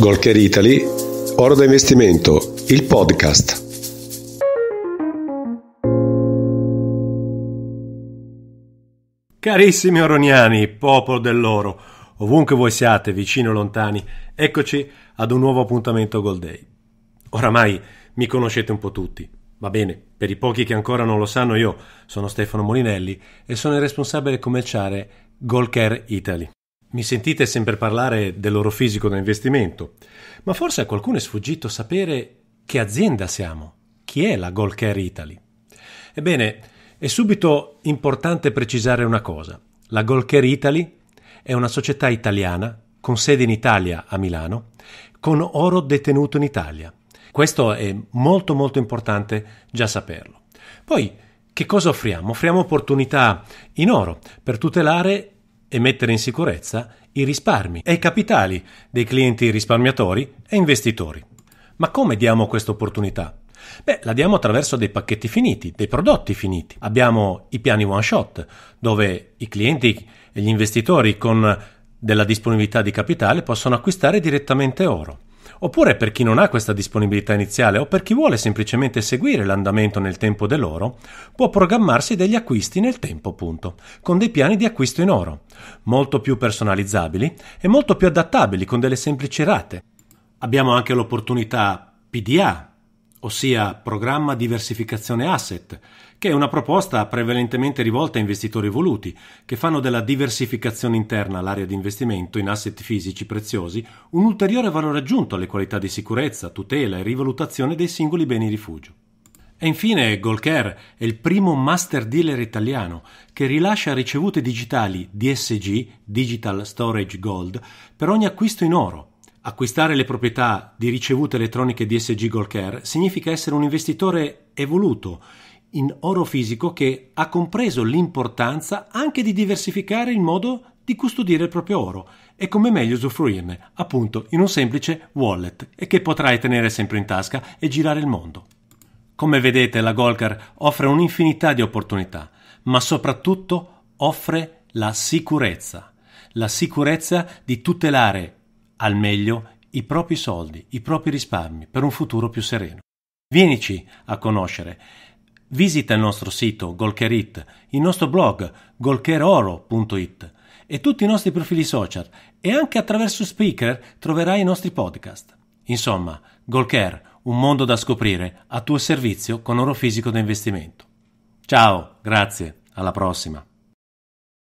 Golker Italy, Oro da Investimento, il podcast. Carissimi oroniani, popolo dell'oro, ovunque voi siate, vicini o lontani, eccoci ad un nuovo appuntamento Gold Day. Oramai mi conoscete un po' tutti, Va bene, per i pochi che ancora non lo sanno, io sono Stefano Molinelli e sono il responsabile commerciale Golcare Italy. Mi sentite sempre parlare dell'oro fisico da investimento, ma forse a qualcuno è sfuggito sapere che azienda siamo, chi è la Gold Care Italy. Ebbene, è subito importante precisare una cosa. La Gold Care Italy è una società italiana con sede in Italia a Milano, con oro detenuto in Italia. Questo è molto molto importante già saperlo. Poi, che cosa offriamo? Offriamo opportunità in oro per tutelare e mettere in sicurezza i risparmi e i capitali dei clienti risparmiatori e investitori. Ma come diamo questa opportunità? Beh, la diamo attraverso dei pacchetti finiti, dei prodotti finiti. Abbiamo i piani one shot, dove i clienti e gli investitori con della disponibilità di capitale possono acquistare direttamente oro oppure per chi non ha questa disponibilità iniziale o per chi vuole semplicemente seguire l'andamento nel tempo dell'oro, può programmarsi degli acquisti nel tempo punto, con dei piani di acquisto in oro, molto più personalizzabili e molto più adattabili con delle semplici rate. Abbiamo anche l'opportunità PDA, ossia Programma Diversificazione Asset, che è una proposta prevalentemente rivolta a investitori evoluti, che fanno della diversificazione interna all'area di investimento in asset fisici preziosi un ulteriore valore aggiunto alle qualità di sicurezza, tutela e rivalutazione dei singoli beni rifugio. E infine Golcare è il primo master dealer italiano che rilascia ricevute digitali DSG, Digital Storage Gold, per ogni acquisto in oro Acquistare le proprietà di ricevute elettroniche di SG Golcare significa essere un investitore evoluto in oro fisico che ha compreso l'importanza anche di diversificare il modo di custodire il proprio oro e come meglio usufruirne, appunto in un semplice wallet e che potrai tenere sempre in tasca e girare il mondo. Come vedete la Golcar offre un'infinità di opportunità, ma soprattutto offre la sicurezza, la sicurezza di tutelare al meglio i propri soldi, i propri risparmi per un futuro più sereno. Vienici a conoscere. Visita il nostro sito Golkerit, il nostro blog golkeroro.it e tutti i nostri profili social e anche attraverso Speaker troverai i nostri podcast. Insomma, Golker, un mondo da scoprire a tuo servizio con oro fisico da investimento. Ciao, grazie, alla prossima.